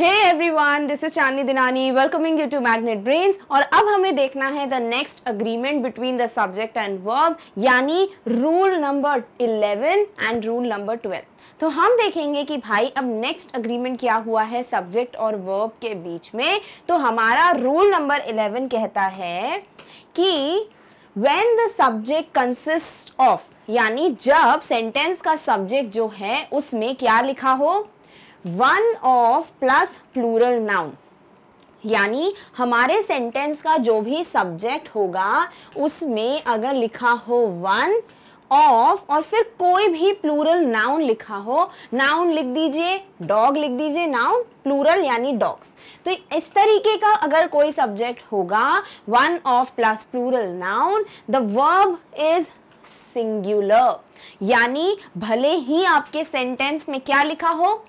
Hey everyone this is Chandni Dinani welcoming you to Magnet Brains और अब हमें देखना है the next agreement between the subject and verb यानी rule number 11 and rule number 12 तो हम देखेंगे कि भाई अब नेक्स्ट अग्रीमेंट क्या हुआ है सब्जेक्ट और वर्ब के बीच में तो हमारा रूल नंबर 11 कहता है कि when the subject consist of यानी जब सेंटेंस का सब्जेक्ट जो है उसमें क्या लिखा हो one of plus plural noun यानी हमारे सेंटेंस का जो भी सब्जेक्ट होगा उसमें अगर लिखा हो वन ऑफ और फिर कोई भी प्लूरल नाउन लिखा हो नाउन लिख दीजिए डॉग लिख दीजिए नाउन प्लूरल यानी डॉग्स तो इस तरीके का अगर कोई सब्जेक्ट होगा one of plus plural noun the verb is singular यानी भले ही आपके सेंटेंस में क्या लिखा हो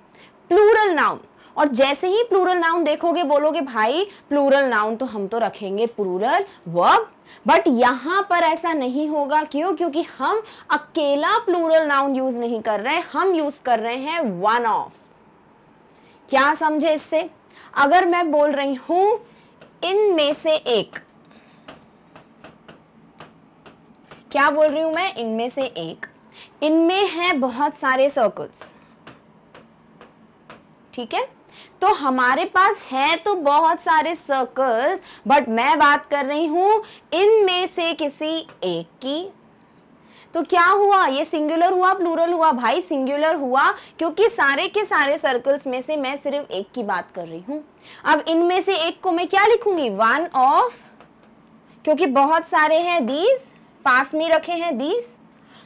प्लूरल नाउन और जैसे ही प्लूरल नाउन देखोगे बोलोगे भाई प्लूरल नाउन तो हम तो रखेंगे प्लूरल वर्ब बट यहां पर ऐसा नहीं होगा क्यों क्योंकि हम अकेला प्लूरल नाउन यूज नहीं कर रहे हम यूज कर रहे हैं वन ऑफ क्या समझे इससे अगर मैं बोल रही हूं इनमें से एक क्या बोल रही हूं मैं इनमें से एक इनमें है बहुत सारे सर्कल्स ठीक है तो हमारे पास है तो बहुत सारे सर्कल्स बट मैं बात कर रही हूं इनमें से किसी एक की तो क्या हुआ ये सिंगुलर हुआ प्लूरल हुआ भाई सिंगुलर हुआ क्योंकि सारे के सारे सर्कल्स में से मैं सिर्फ एक की बात कर रही हूं अब इनमें से एक को मैं क्या लिखूंगी वन ऑफ क्योंकि बहुत सारे हैं दीज पास में रखे हैं दीज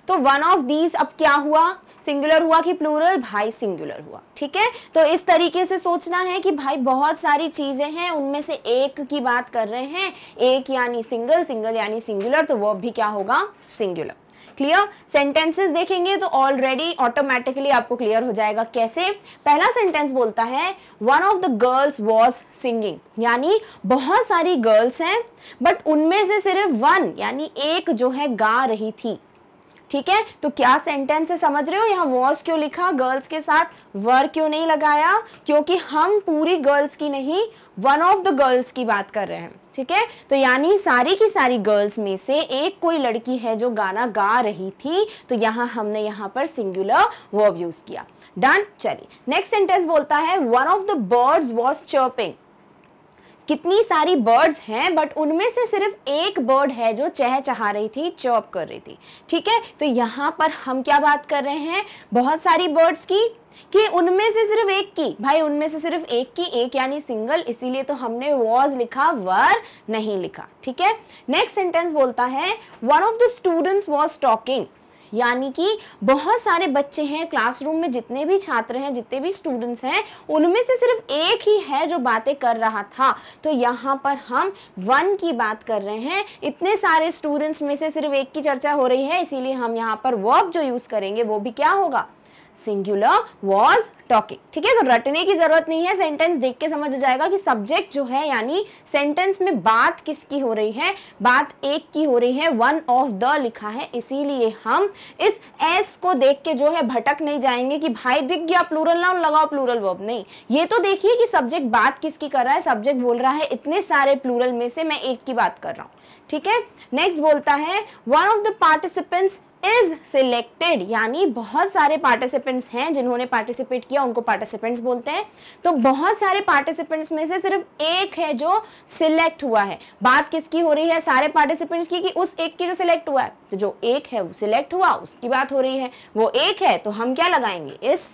तो वन ऑफ दीज अब क्या हुआ सिंगुलर हुआ कि प्लूरल भाई सिंगुलर हुआ ठीक है तो इस तरीके से सोचना है कि भाई बहुत सारी चीज़ें हैं उनमें से एक की बात कर रहे हैं एक यानी सिंगल सिंगल यानी सिंगुलर तो वो भी क्या होगा सिंगुलर क्लियर सेंटेंसेस देखेंगे तो ऑलरेडी ऑटोमेटिकली आपको क्लियर हो जाएगा कैसे पहला सेंटेंस बोलता है one of the girls was singing यानी बहुत सारी गर्ल्स हैं बट उनमें से सिर्फ वन यानी एक जो है गा रही थी ठीक है तो क्या सेंटेंस से समझ रहे हो यहाँ वॉज क्यों लिखा गर्ल्स के साथ वर क्यों नहीं लगाया क्योंकि हम पूरी गर्ल्स की नहीं वन ऑफ द गर्ल्स की बात कर रहे हैं ठीक है तो यानी सारी की सारी गर्ल्स में से एक कोई लड़की है जो गाना गा रही थी तो यहाँ हमने यहाँ पर सिंगुलर वर्ब यूज किया डन चलिए नेक्स्ट सेंटेंस बोलता है one of the birds was chirping कितनी सारी बर्ड्स हैं बट उनमें से सिर्फ एक बर्ड है जो चह चहा रही थी चॉप कर रही थी ठीक है तो यहाँ पर हम क्या बात कर रहे हैं बहुत सारी बर्ड्स की कि उनमें से सिर्फ एक की भाई उनमें से सिर्फ एक की एक यानी सिंगल इसीलिए तो हमने वॉज लिखा वर नहीं लिखा ठीक है नेक्स्ट सेंटेंस बोलता है one of the students was talking यानी कि बहुत सारे बच्चे हैं क्लासरूम में जितने भी छात्र हैं जितने भी स्टूडेंट्स हैं उनमें से सिर्फ एक ही है जो बातें कर रहा था तो यहाँ पर हम वन की बात कर रहे हैं इतने सारे स्टूडेंट्स में से सिर्फ एक की चर्चा हो रही है इसीलिए हम यहाँ पर वर्ब जो यूज़ करेंगे वो भी क्या होगा सिंगुलर वॉज टॉकिंग ठीक है तो रटने की जरूरत नहीं है सेंटेंस देख के समझ जाएगा कि सब्जेक्ट जो है यानी सेंटेंस में बात किसकी हो रही है बात एक की हो रही है वन ऑफ द लिखा है इसीलिए हम इस एस को देख के जो है भटक नहीं जाएंगे कि भाई दिख गया प्लूरल नाउन लगाओ प्लूरल वर्ब नहीं ये तो देखिए कि सब्जेक्ट बात किसकी कर रहा है सब्जेक्ट बोल रहा है इतने सारे प्लूरल में से मैं एक की बात कर रहा हूँ ठीक है नेक्स्ट बोलता है one of the participants is selected यानी बहुत सारे पार्टिसिपेंट्स हैं जिन्होंने पार्टिसिपेट किया उनको पार्टिसिपेंट्स बोलते हैं तो बहुत सारे पार्टिसिपेंट्स में से सिर्फ एक है जो सिलेक्ट हुआ है बात किसकी हो रही है सारे पार्टिसिपेंट्स की कि उस एक की जो सिलेक्ट हुआ है तो जो एक है वो सिलेक्ट हुआ उसकी बात हो रही है वो एक है तो हम क्या लगाएंगे इस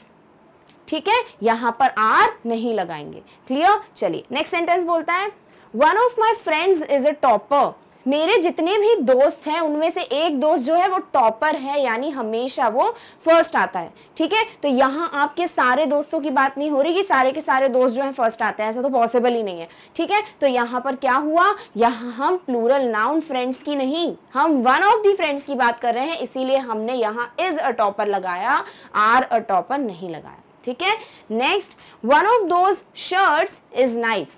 ठीक है यहां पर आर नहीं लगाएंगे क्लियर चलिए नेक्स्ट सेंटेंस बोलता है one of my friends is a topper मेरे जितने भी दोस्त हैं उनमें से एक दोस्त जो है वो टॉपर है यानी हमेशा वो फर्स्ट आता है ठीक है तो यहाँ आपके सारे दोस्तों की बात नहीं हो रही कि सारे के सारे दोस्त जो हैं फर्स्ट आते हैं ऐसा तो पॉसिबल ही नहीं है ठीक है तो यहाँ पर क्या हुआ यहाँ हम प्लूरल नाउन फ्रेंड्स की नहीं हम वन ऑफ दी फ्रेंड्स की बात कर रहे हैं इसीलिए हमने यहाँ इज अ टॉपर लगाया आर अ टॉपर नहीं लगाया ठीक है next one of those shirts is nice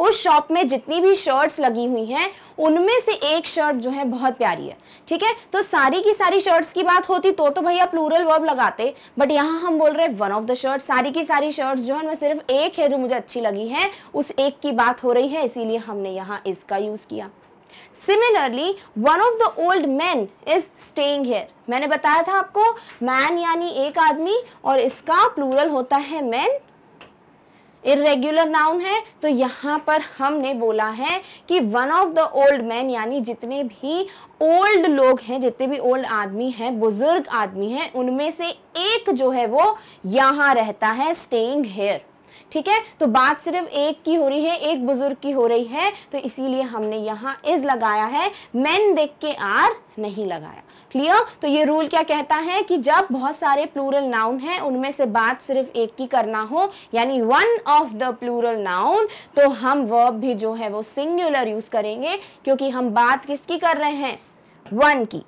उस शॉप में जितनी भी शर्ट्स लगी हुई हैं उनमें से एक शर्ट जो है बहुत प्यारी है ठीक है तो सारी की सारी शर्ट्स की बात होती तो तो भैया प्लूरल वर्ब लगाते बट यहाँ हम बोल रहे हैं वन ऑफ द शर्ट सारी की सारी शर्ट्स जो है उनमें सिर्फ एक है जो मुझे अच्छी लगी है उस एक की बात हो रही है इसीलिए हमने यहाँ इसका यूज़ किया similarly one of the old man is staying here मैंने बताया था आपको मैन यानी एक आदमी और इसका प्लूरल होता है मैन इरेग्युलर नाउन है तो यहाँ पर हमने बोला है कि one of the old man यानी जितने भी ओल्ड लोग हैं जितने भी ओल्ड आदमी हैं बुजुर्ग आदमी हैं उनमें से एक जो है वो यहाँ रहता है स्टेइंग हेयर ठीक है तो बात सिर्फ एक की हो रही है एक बुजुर्ग की हो रही है तो इसीलिए हमने यहां इज लगाया है मैन देख के आर नहीं लगाया क्लियर तो ये रूल क्या कहता है कि जब बहुत सारे प्लूरल नाउन हैं उनमें से बात सिर्फ एक की करना हो यानी one of the plural noun तो हम वर्ब भी जो है वो सिंगुलर यूज करेंगे क्योंकि हम बात किसकी कर रहे हैं वन की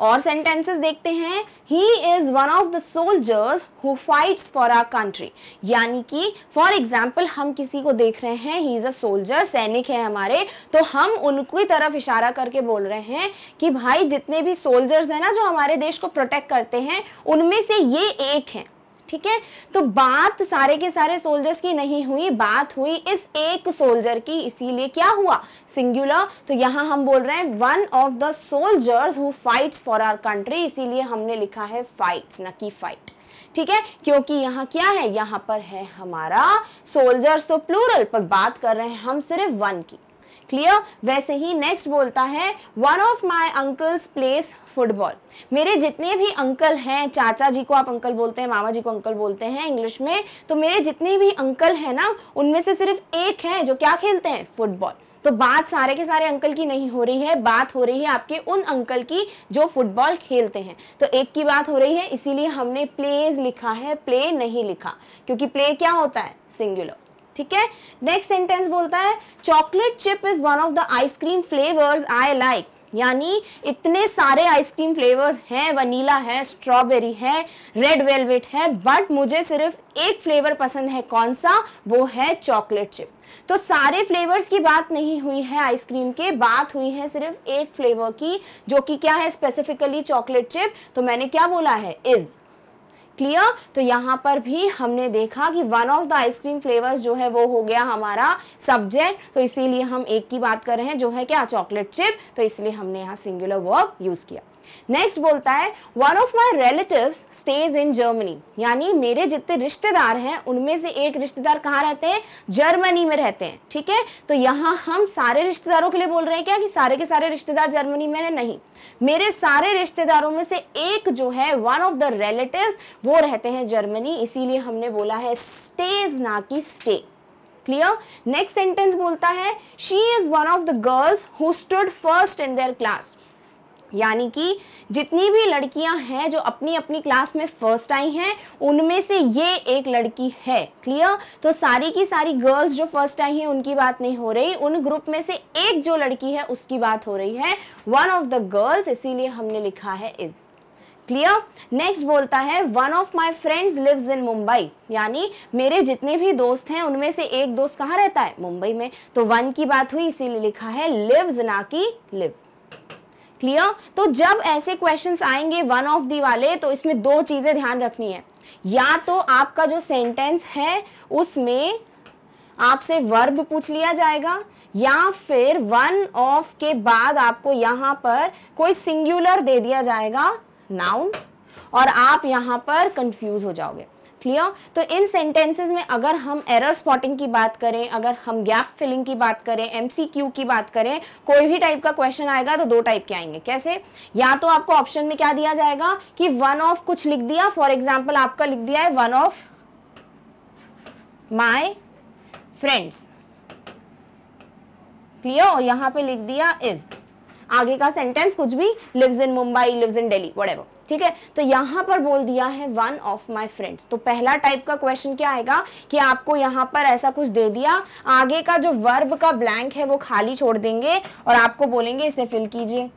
और सेंटेंसेस देखते हैं he is one of the soldiers who fights for our country यानी कि फॉर एग्जाम्पल हम किसी को देख रहे हैं ही इज़ अ सोल्जर सैनिक है हमारे तो हम उनकी तरफ इशारा करके बोल रहे हैं कि भाई जितने भी सोल्जर्स हैं ना जो हमारे देश को प्रोटेक्ट करते हैं उनमें से ये एक हैं ठीक है तो बात सारे के सारे सोल्जर्स की नहीं हुई बात हुई इस एक सोल्जर की इसीलिए क्या हुआ सिंगुलर तो यहां हम बोल रहे हैं one of the soldiers who fights for our country इसीलिए हमने लिखा है फाइट्स न की फाइट ठीक है क्योंकि यहाँ क्या है यहां पर है हमारा सोल्जर्स तो प्लूरल पर बात कर रहे हैं हम सिर्फ वन की क्लियर वैसे ही नेक्स्ट बोलता है one of my uncles plays football मेरे जितने भी अंकल हैं चाचा जी को आप अंकल बोलते हैं मामा जी को अंकल बोलते हैं इंग्लिश में तो मेरे जितने भी अंकल हैं ना उनमें से सिर्फ एक है जो क्या खेलते हैं फुटबॉल तो बात सारे के सारे अंकल की नहीं हो रही है बात हो रही है आपके उन अंकल की जो फुटबॉल खेलते हैं तो एक की बात हो रही है इसीलिए हमने प्लेज लिखा है प्ले नहीं लिखा क्योंकि प्ले क्या होता है सिंगुलर ठीक है नेक्स्ट सेंटेंस बोलता है chocolate chip is one of the ice cream flavours I like यानी इतने सारे आइसक्रीम फ्लेवर्स हैं वनीला है स्ट्रॉबेरी है रेड वेलवेट है बट मुझे सिर्फ एक फ्लेवर पसंद है कौन सा वो है चॉकलेट चिप तो सारे फ्लेवर्स की बात नहीं हुई है आइसक्रीम के बात हुई है सिर्फ एक फ्लेवर की जो कि क्या है स्पेसिफिकली चॉकलेट चिप तो मैंने क्या बोला है इज़ क्लियर तो यहाँ पर भी हमने देखा कि one of the ice cream flavours जो है वो हो गया हमारा सब्जेक्ट तो इसीलिए हम एक की बात कर रहे हैं जो है क्या चॉकलेट चिप तो इसलिए हमने यहाँ सिंगुलर वर्ब यूज़ किया नेक्स्ट बोलता है one of my relative stays in Germany यानी मेरे जितने रिश्तेदार हैं उनमें से एक रिश्तेदार कहाँ रहते हैं जर्मनी में रहते हैं ठीक है तो यहाँ हम सारे रिश्तेदारों के लिए बोल रहे हैं क्या कि सारे के सारे रिश्तेदार जर्मनी में है नहीं मेरे सारे रिश्तेदारों में से एक जो है वन ऑफ द रिलेटिव वो रहते हैं जर्मनी इसीलिए हमने बोला है स्टेज ना कि स्टे क्लियर नेक्स्ट सेंटेंस बोलता है she is one of the girls who stood first in their class यानी कि जितनी भी लड़कियां हैं जो अपनी अपनी क्लास में फर्स्ट आई हैं उनमें से ये एक लड़की है क्लियर तो सारी की सारी गर्ल्स जो फर्स्ट आई हैं उनकी बात नहीं हो रही उन ग्रुप में से एक जो लड़की है उसकी बात हो रही है वन ऑफ द गर्ल्स इसीलिए हमने लिखा है इज़ क्लियर नेक्स्ट बोलता है one of my friends lives in Mumbai यानी मेरे जितने भी दोस्त हैं उनमें से एक दोस्त कहाँ रहता है मुंबई में तो वन की बात हुई इसीलिए लिखा है लिव्स ना की लिव क्लियर तो जब ऐसे क्वेश्चंस आएंगे वन ऑफ दी वाले तो इसमें दो चीज़ें ध्यान रखनी है या तो आपका जो सेंटेंस है उसमें आपसे वर्ब पूछ लिया जाएगा या फिर वन ऑफ के बाद आपको यहां पर कोई सिंगुलर दे दिया जाएगा नाउन और आप यहां पर कंफ्यूज हो जाओगे क्लियर तो इन सेंटेंसेस में अगर हम एरर स्पॉटिंग की बात करें अगर हम गैप फिलिंग की बात करें एमसीक्यू की बात करें कोई भी टाइप का क्वेश्चन आएगा तो दो टाइप के आएंगे कैसे या तो आपको ऑप्शन में क्या दिया जाएगा कि वन ऑफ कुछ लिख दिया फॉर एग्जाम्पल आपका लिख दिया है one of my friends clear यहां पर पे लिख दिया इज आगे का सेंटेंस कुछ भी lives in Mumbai lives in whatever ठीक है तो यहाँ पर बोल दिया है वन ऑफ माई फ्रेंड्स तो पहला टाइप का क्वेश्चन क्या आएगा कि आपको यहाँ पर ऐसा कुछ दे दिया आगे का जो वर्ब का ब्लैंक है वो खाली छोड़ देंगे और आपको बोलेंगे इसे फिल कीजिए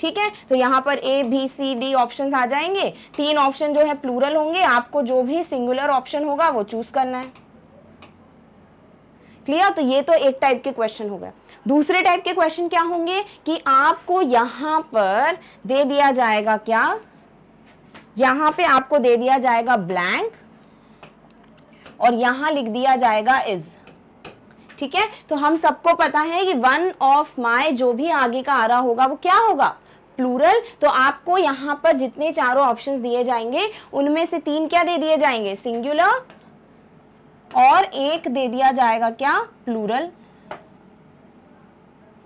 ठीक है तो यहाँ पर A B C D options आ जाएंगे तीन ऑप्शन जो है प्लूरल होंगे आपको जो भी सिंगुलर ऑप्शन होगा वो चूज करना है क्लियर तो ये तो एक टाइप के क्वेश्चन हो गए दूसरे टाइप के क्वेश्चन क्या होंगे कि आपको यहां पर दे दिया जाएगा क्या यहां पे आपको दे दिया जाएगा ब्लैंक और यहां लिख दिया जाएगा इज ठीक है तो हम सबको पता है कि वन ऑफ माई जो भी आगे का आ रहा होगा वो क्या होगा प्लूरल तो आपको यहां पर जितने चारों ऑप्शंस दिए जाएंगे उनमें से तीन क्या दे दिए जाएंगे सिंगुलर और एक दे दिया जाएगा क्या प्लूरल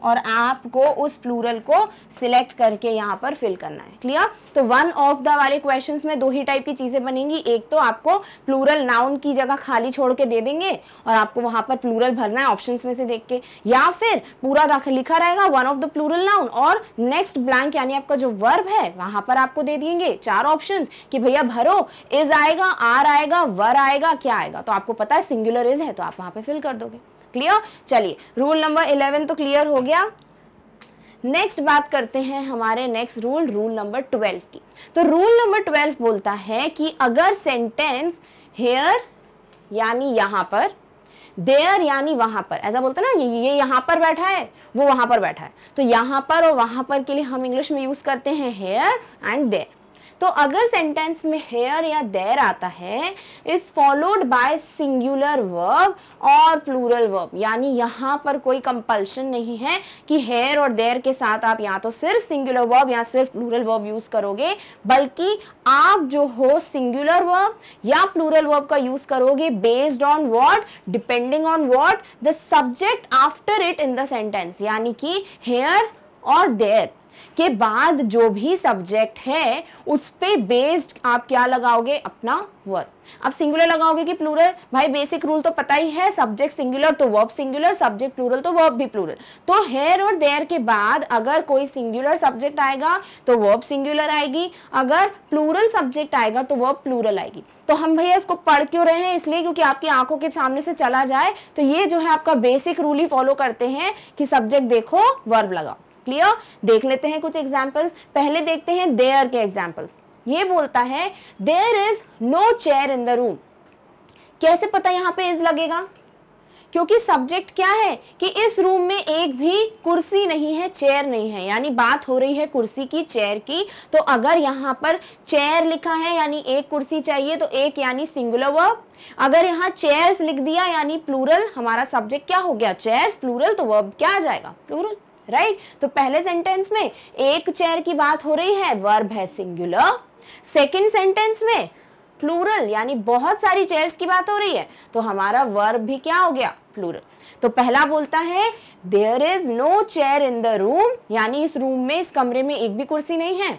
और आपको उस प्लूरल को सिलेक्ट करके यहाँ पर फिल करना है क्लियर तो वन ऑफ द वाले क्वेश्चन में दो ही टाइप की चीज़ें बनेंगी एक तो आपको प्लूरल नाउन की जगह खाली छोड़ के दे देंगे और आपको वहां पर प्लूरल भरना है ऑप्शन में से देख के या फिर पूरा रख लिखा रहेगा one of the plural noun और नेक्स्ट ब्लैंक यानी आपका जो वर्ब है वहां पर आपको दे देंगे चार ऑप्शन कि भैया भरो इज आएगा आर आएगा वर आएगा क्या आएगा तो आपको पता है सिंगुलर इज है तो आप वहां पर फिल कर दोगे क्लियर चलिए रूल नंबर इलेवन तो क्लियर हो गया नेक्स्ट बात करते हैं हमारे next rule rule number twelve की तो रूल नंबर ट्वेल्व बोलता है कि अगर सेंटेंस हेयर यानी यहां पर देयर यानी वहां पर ऐसा बोलते ना ये यहां पर बैठा है वो वहां पर बैठा है तो यहां पर और वहां पर के लिए हम इंग्लिश में यूज़ करते हैं हेयर एंड देयर तो अगर सेंटेंस में हेयर या देर आता है is followed by singular verb और प्लूरल वर्ब यानी यहाँ पर कोई कंपल्शन नहीं है कि हेयर और देर के साथ आप या तो सिर्फ सिंगुलर वर्ब या सिर्फ प्लूरल वर्ब यूज़ करोगे बल्कि आप जो हो सिंगुलर वर्ब या प्लूरल वर्ब का यूज़ करोगे based on what depending on what the subject after it in the sentence यानी कि हेयर और देर के बाद जो भी सब्जेक्ट है उस पर बेस्ड आप क्या लगाओगे अपना वर्ब आप सिंगुलर लगाओगे कि प्लूरल भाई बेसिक रूल तो पता ही है सब्जेक्ट सिंगुलर तो वर्ब सिंगुलर सब्जेक्ट प्लूरल तो वर्ब भी प्लूरल तो हेयर और देयर के बाद अगर कोई सिंगुलर सब्जेक्ट आएगा तो वर्ब सिंगुलर आएगी अगर प्लूरल सब्जेक्ट आएगा तो वर्ब प्लूरल आएगी तो हम भैया इसको पढ़ क्यों रहे हैं इसलिए क्योंकि आपकी आंखों के सामने से चला जाए तो ये जो है आपका बेसिक रूल ही फॉलो करते हैं कि सब्जेक्ट देखो वर्ब लगाओ क्लियर देख लेते हैं कुछ एग्जाम्पल्स पहले देखते हैं देयर के एग्जाम्पल ये बोलता है there is no chair in the room कैसे पता यहां पे इज लगेगा क्योंकि सब्जेक्ट क्या है कि इस रूम में एक भी कुर्सी नहीं है चेयर नहीं है यानी बात हो रही है कुर्सी की चेयर की तो अगर यहां पर चेयर लिखा है यानी एक कुर्सी चाहिए तो एक यानी सिंगुलर वर्ब अगर यहां चेयर्स लिख दिया यानी प्लूरल हमारा सब्जेक्ट क्या हो गया चेयर्स प्लूरल तो वर्ब क्या आ जाएगा प्लूरल राइट right? तो पहले सेंटेंस में एक चेयर की बात हो रही है वर्ब है सिंगुलर सेकेंड सेंटेंस में प्लूरल यानी बहुत सारी चेयर्स की बात हो रही है तो हमारा वर्ब भी क्या हो गया प्लूरल तो पहला बोलता है there is no chair in the room यानी इस रूम में इस कमरे में एक भी कुर्सी नहीं है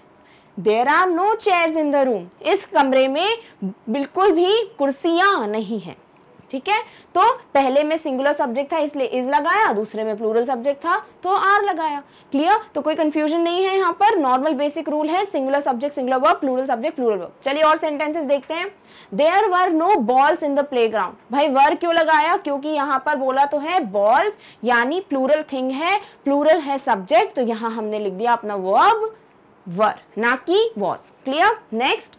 there are no chair in the room इस कमरे में बिल्कुल भी कुर्सियां नहीं है ठीक है तो पहले में सिंगुलर सब्जेक्ट था इसलिए इज लगाया दूसरे में प्लूरल सब्जेक्ट था तो आर लगाया क्लियर तो कोई कंफ्यूजन नहीं है यहाँ पर नॉर्मल बेसिक रूल है singular subject singular verb plural subject plural verb चलिए और सेंटेंसेस देखते हैं there were no balls in the play भाई वर क्यों लगाया क्योंकि यहाँ पर बोला तो है बॉल्स यानी प्लूरल थिंग है प्लूरल है सब्जेक्ट तो यहाँ हमने लिख दिया अपना वर्ब वर ना की was clear next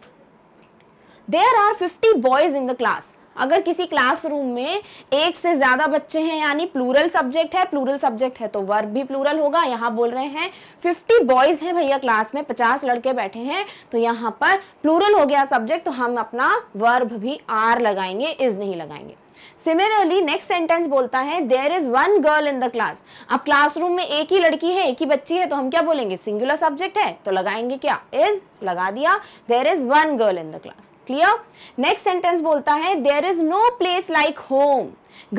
there are fifty boys in the class अगर किसी क्लासरूम में एक से ज़्यादा बच्चे हैं यानी प्लूरल सब्जेक्ट है प्लूरल सब्जेक्ट है तो वर्ब भी प्लूरल होगा यहाँ बोल रहे हैं फिफ्टी बॉयज़ हैं भैया क्लास में पचास लड़के बैठे हैं तो यहाँ पर प्लूरल हो गया सब्जेक्ट तो हम अपना वर्ब भी आर लगाएंगे इज़ नहीं लगाएंगे सिमिलरली नेक्स्ट सेंटेंस बोलता है there is one girl in the class अब क्लासरूम में एक ही लड़की है एक ही बच्ची है तो हम क्या बोलेंगे सिंगुलर सब्जेक्ट है तो लगाएंगे क्या इज लगा दिया there is one girl in the class clear next sentence बोलता है there is no place like home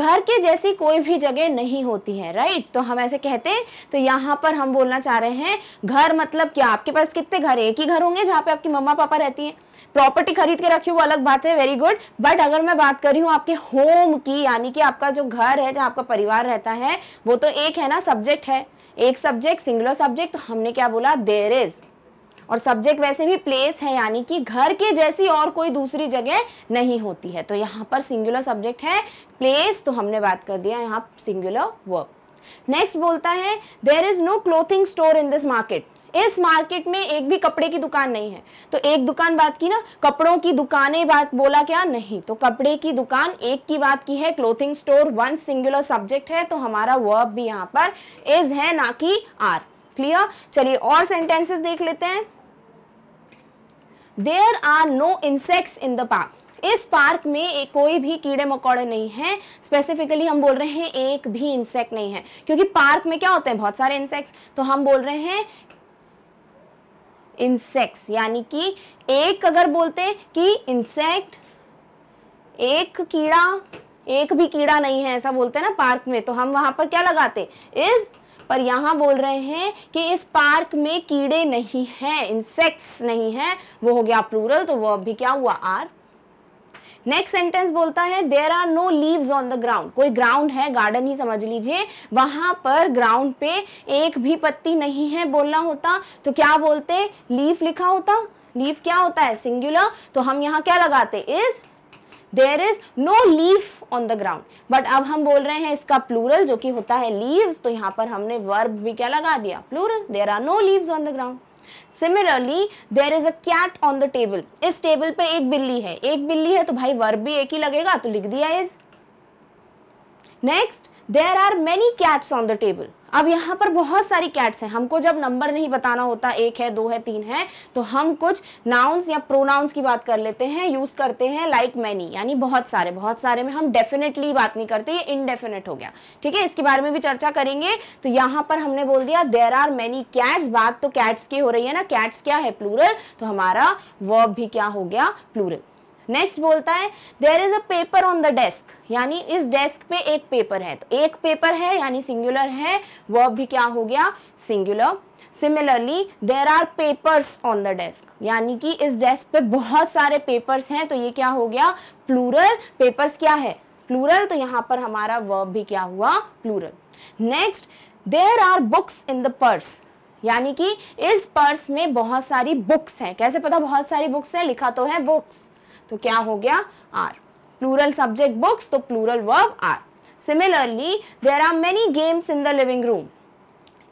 घर के जैसी कोई भी जगह नहीं होती है राइट right? तो हम ऐसे कहते हैं तो यहां पर हम बोलना चाह रहे हैं घर मतलब क्या आपके पास कितने घर है एक ही घर होंगे जहां पे आपकी मम्मा पापा रहती हैं प्रॉपर्टी खरीद के रखी वो अलग बात है वेरी गुड बट अगर मैं बात कर रही हूँ आपके होम की यानी कि आपका जो घर है जहाँ आपका परिवार रहता है वो तो एक है ना सब्जेक्ट है एक सब्जेक्ट सिंगुलर सब्जेक्ट तो हमने क्या बोला देर इज और सब्जेक्ट वैसे भी प्लेस है यानी कि घर के जैसी और कोई दूसरी जगह नहीं होती है तो यहाँ पर सिंगुलर सब्जेक्ट है प्लेस तो हमने बात कर दिया यहाँ सिंगुलर वर्ब नेक्स्ट बोलता है there is no clothing store in this market इस मार्केट में एक भी कपड़े की दुकान नहीं है तो एक दुकान बात की ना कपड़ों की दुकानें बात बोला क्या नहीं तो कपड़े की दुकान एक की बात की है clothing store one singular subject है तो हमारा वर्ब भी यहाँ पर इज है ना कि आर क्लियर चलिए और सेंटेंसेस देख लेते हैं there are no insects in the park इस पार्क में कोई भी कीड़े मकोड़े नहीं है स्पेसिफिकली हम बोल रहे हैं एक भी इंसेक्ट नहीं है क्योंकि पार्क में क्या होते हैं बहुत सारे इंसेक्ट्स तो हम बोल रहे हैं इंसेक्ट्स यानी कि एक अगर बोलते कि इंसेक्ट एक कीड़ा एक भी कीड़ा नहीं है ऐसा बोलते हैं ना पार्क में तो हम वहां पर क्या लगाते इस पर यहां बोल रहे हैं कि इस पार्क में कीड़े नहीं हैं इंसेक्ट्स नहीं है वो हो गया प्लूरल तो वो अभी क्या हुआ आर नेक्स्ट सेंटेंस बोलता है there are no leave on the ground कोई ग्राउंड है गार्डन ही समझ लीजिए वहां पर ग्राउंड पे एक भी पत्ती नहीं है बोलना होता तो क्या बोलते लीफ लिखा होता लीफ क्या होता है सिंगुलर तो हम यहाँ क्या लगाते is there is no leaf on the ground but अब हम बोल रहे हैं इसका प्लूरल जो कि होता है लीव तो यहाँ पर हमने वर्ब भी क्या लगा दिया plural there are no leave on the ground similarly there is a cat on the table इस टेबल पे एक बिल्ली है एक बिल्ली है तो भाई वर्ब भी एक ही लगेगा तो लिख दिया is next there are many cats on the table अब यहाँ पर बहुत सारी कैट्स हैं हमको जब नंबर नहीं बताना होता एक है दो है तीन है तो हम कुछ नाउन्स या प्रोनाउंस की बात कर लेते हैं यूज़ करते हैं लाइक मैनी यानी बहुत सारे बहुत सारे में हम डेफिनेटली बात नहीं करते ये इनडेफिनेट हो गया ठीक है इसके बारे में भी चर्चा करेंगे तो यहाँ पर हमने बोल दिया देर आर मैनी कैट्स बात तो कैट्स की हो रही है ना कैट्स क्या है प्लूरल तो हमारा वर्ब भी क्या हो गया प्लूरल नेक्स्ट बोलता है there is a paper on the desk यानी इस डेस्क पे एक पेपर है तो एक पेपर है यानी सिंगुलर है वर्ब भी क्या हो गया singular similarly there are papers on the desk यानी कि इस डेस्क पे बहुत सारे पेपर्स हैं तो ये क्या हो गया प्लूरल पेपर्स क्या है प्लूरल तो यहाँ पर हमारा वर्ब भी क्या हुआ plural next there are books in the purse यानी कि इस पर्स में बहुत सारी बुक्स हैं कैसे पता बहुत सारी बुक्स हैं लिखा तो है बुक्स तो क्या हो गया आर प्लूरल सब्जेक्ट बुक्स तो plural verb are similarly there are many games in the living room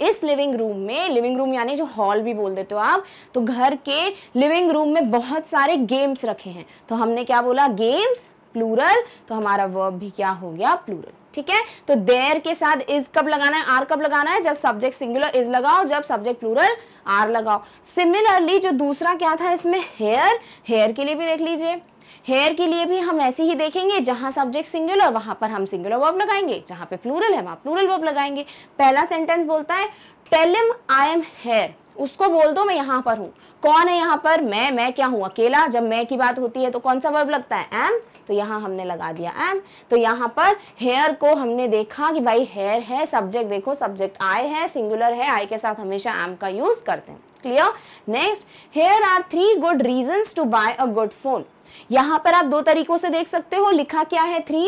इस लिविंग रूम में लिविंग रूम यानी जो हॉल भी बोल देते हो आप तो घर के लिविंग रूम में बहुत सारे गेम्स रखे हैं तो हमने क्या बोला गेम्स प्लूरल तो हमारा वर्ब भी क्या हो गया प्लूरल ठीक है तो देर के साथ इज कब लगाना है आर कब लगाना है जब सब्जेक्ट सिंगुलर इज लगाओ जब सब्जेक्ट प्लूरल आर लगाओ सिमिलरली जो दूसरा क्या था इसमें हेयर हेयर के लिए भी देख लीजिए हेयर के लिए भी हम ऐसे ही देखेंगे जहां सब्जेक्ट सिंगुलर वहां पर हम सिंगुलर वर्ब लगाएंगे जहां पे प्लूरल है वहां प्लूरल वर्ब लगाएंगे पहला सेंटेंस बोलता है टेलिम आई एम हेयर उसको बोल दो मैं यहां पर हूं कौन है यहां पर मैं मैं क्या हूं अकेला जब मैं की बात होती है तो कौन सा वर्ब लगता है एम तो यहाँ हमने लगा दिया एम तो यहाँ पर हेयर को हमने देखा कि भाई हेयर है सब्जेक्ट देखो सब्जेक्ट आई है सिंगुलर है आई के साथ हमेशा एम का यूज़ करते हैं clear next here are three good reason to buy a good phone यहाँ पर आप दो तरीकों से देख सकते हो लिखा क्या है थ्री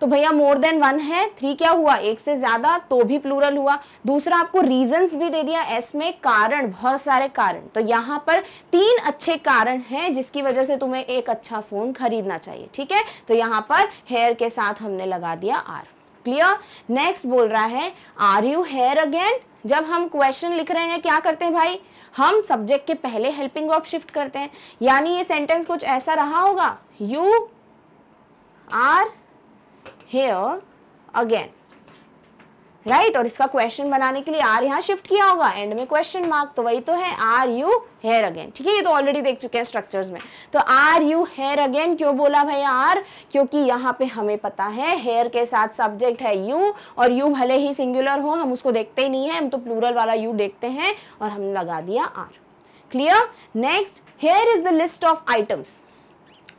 तो भैया मोर देन वन है थ्री क्या हुआ एक से ज्यादा तो भी प्लूरल हुआ दूसरा आपको रीजन भी दे दिया एस में कारण बहुत सारे कारण तो यहाँ पर तीन अच्छे कारण हैं जिसकी वजह से तुम्हें एक अच्छा फोन खरीदना चाहिए ठीक है तो यहाँ पर हेयर के साथ हमने लगा दिया आर क्लियर नेक्स्ट बोल रहा है आर यू हेयर अगेन जब हम क्वेश्चन लिख रहे हैं क्या करते हैं भाई हम सब्जेक्ट के पहले हेल्पिंग वर्ब शिफ्ट करते हैं यानी ये सेंटेंस कुछ ऐसा रहा होगा you are here again right और इसका क्वेश्चन बनाने के लिए आर यहाँ शिफ्ट किया होगा एंड में क्वेश्चन मार्क तो वही तो है आर यू हेयर अगेन ठीक है ये तो ऑलरेडी देख चुके हैं स्ट्रक्चर्स में तो आर यू हेयर अगेन क्यों बोला भाई आर क्योंकि यहाँ पे हमें पता है हेयर के साथ सब्जेक्ट है यू और यू भले ही सिंगुलर हो हम उसको देखते ही नहीं है हम तो प्लूरल वाला यू देखते हैं और हमने लगा दिया are clear next here is the list of items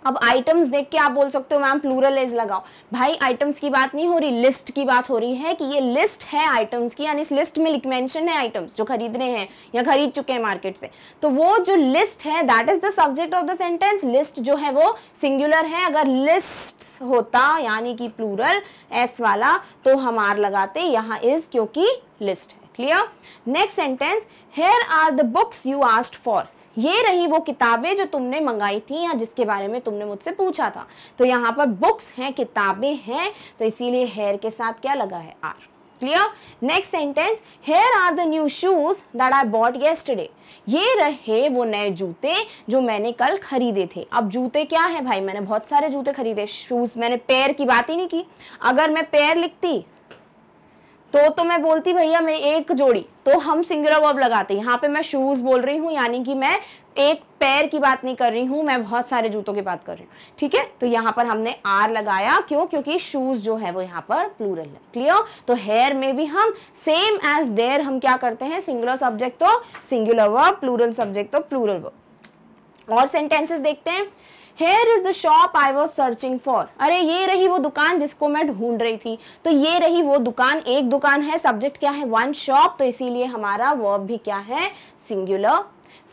अब आइटम्स देख के आप बोल सकते हो मैम प्लूरल एज लगाओ भाई आइटम्स की बात नहीं हो रही लिस्ट की बात हो रही है कि ये लिस्ट है आइटम्स की यानी इस लिस्ट में मेंशन है आइटम्स जो खरीदने हैं या खरीद चुके हैं मार्केट से तो वो जो लिस्ट है that is the subject of the sentence list जो है वो सिंगुलर है अगर लिस्ट होता यानी कि प्लूरल एस वाला तो हम आर लगाते यहाँ इज क्योंकि लिस्ट है clear next sentence here are the books you asked for ये रही वो किताबें जो तुमने मंगाई थी या जिसके बारे में तुमने मुझसे पूछा था तो यहाँ पर बुक्स हैं किताबें हैं तो इसीलिए हेयर के साथ क्या लगा है are clear next sentence here are the new shoes that I bought yesterday ये रहे वो नए जूते जो मैंने कल खरीदे थे अब जूते क्या है भाई मैंने बहुत सारे जूते खरीदे शूज मैंने पैर की बात ही नहीं की अगर मैं पैर लिखती तो तो मैं बोलती भैया मैं एक जोड़ी तो हम सिंगुलर वर्ब लगाते यहाँ पे मैं शूज़ बोल रही हूँ यानी कि मैं एक पैर की बात नहीं कर रही हूँ मैं बहुत सारे जूतों की बात कर रही हूँ ठीक है तो यहाँ पर हमने आर लगाया क्यों क्योंकि शूज़ जो है वो यहाँ पर प्लूरल है क्लियर तो हेयर में भी हम सेम एज देयर हम क्या करते हैं सिंगुलर सब्जेक्ट तो सिंगुलर वर्ब प्लूरल सब्जेक्ट तो प्लूरल वर्ब और सेंटेंसेस देखते हैं here is the shop I was searching for अरे ये रही वो दुकान जिसको मैं ढूंढ रही थी तो ये रही वो दुकान एक दुकान है सब्जेक्ट क्या है वन शॉप तो इसीलिए हमारा वर्ब भी क्या है singular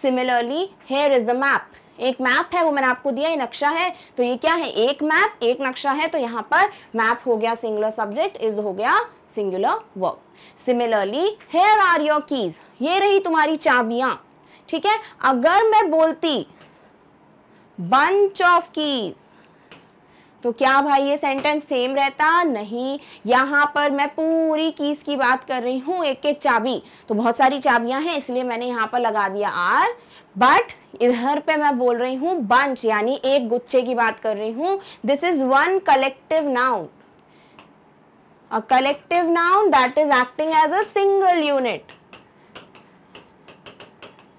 similarly here is the map एक मैप है वो मैंने आपको दिया ये नक्शा है तो ये क्या है एक मैप एक नक्शा है तो यहाँ पर मैप हो गया सिंगुलर सब्जेक्ट इज हो गया singular verb similarly here are your keys ये रही तुम्हारी चाबियां ठीक है अगर मैं बोलती बंच ऑफ कीज तो क्या भाई ये सेंटेंस सेम रहता नहीं यहां पर मैं पूरी कीज की बात कर रही हूं एक एक चाबी तो बहुत सारी चाबियां हैं इसलिए मैंने यहां पर लगा दिया आर बट इधर पे मैं बोल रही हूं बंच यानी एक गुच्छे की बात कर रही हूं this is one collective noun a collective noun that is acting as a single unit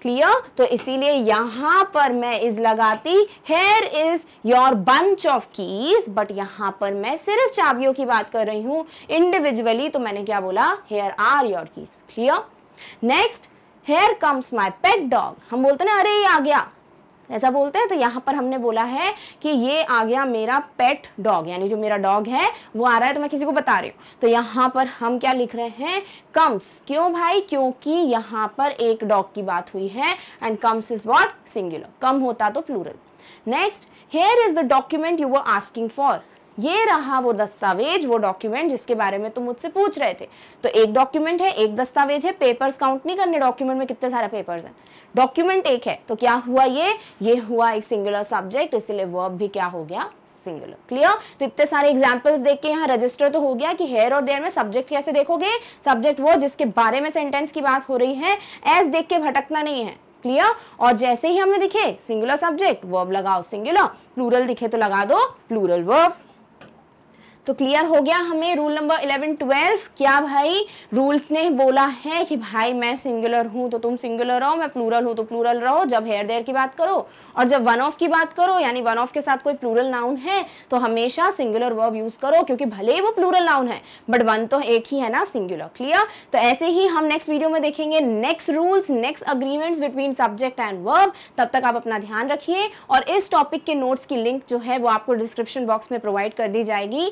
clear तो इसीलिए यहां पर मैं इज लगाती here is your bunch of keys but यहां पर मैं सिर्फ चाबियों की बात कर रही हूं इंडिविजुअली तो मैंने क्या बोला here are your keys clear next here comes my pet dog हम बोलते ना अरे ये आ गया ऐसा बोलते हैं तो यहाँ पर हमने बोला है कि ये आ गया मेरा पेट डॉग यानी जो मेरा डॉग है वो आ रहा है तो मैं किसी को बता रही हूँ तो यहाँ पर हम क्या लिख रहे हैं कम्स क्यों भाई क्योंकि यहाँ पर एक डॉग की बात हुई है and comes is what singular come होता तो plural next here is the document you were asking for ये रहा वो दस्तावेज वो डॉक्यूमेंट जिसके बारे में तुम मुझसे पूछ रहे थे तो एक डॉक्यूमेंट है एक दस्तावेज है पेपर्स काउंट नहीं करने डॉक्यूमेंट में कितने सारे पेपर्स हैं डॉक्यूमेंट एक है तो क्या हुआ ये ये हुआ एक सिंगुलर सब्जेक्ट इसलिए वर्ब भी क्या हो गया सिंगुलर क्लियर तो इतने सारे एग्जाम्पल्स देख के यहाँ रजिस्टर तो हो गया कि हेयर और देयर में सब्जेक्ट कैसे देखोगे सब्जेक्ट वो जिसके बारे में सेंटेंस की बात हो रही है एस देख के भटकना नहीं है क्लियर और जैसे ही हमें दिखे सिंगुलर सब्जेक्ट वर्ब लगाओ सिंगुलर प्लूरल दिखे तो लगा दो प्लूरल वर्ब तो क्लियर हो गया हमें रूल नंबर इलेवन ट्वेल्व क्या भाई रूल्स ने बोला है कि भाई मैं सिंगुलर हूँ तो तुम सिंगुलर रहो मैं प्लूरल हूँ तो प्लूरल रहो जब हेयर देयर की बात करो और जब वन ऑफ की बात करो यानी वन ऑफ के साथ कोई प्लूरल नाउन है तो हमेशा सिंगुलर वर्ब यूज़ करो क्योंकि भले ही वो प्लूरल नाउन है बट वन तो एक ही है ना सिंगुलर क्लियर तो ऐसे ही हम नेक्स्ट वीडियो में देखेंगे next rules next agreements between subject and verb तब तक आप अपना ध्यान रखिए और इस टॉपिक के नोट्स की लिंक जो है वो आपको डिस्क्रिप्शन बॉक्स में प्रोवाइड कर दी जाएगी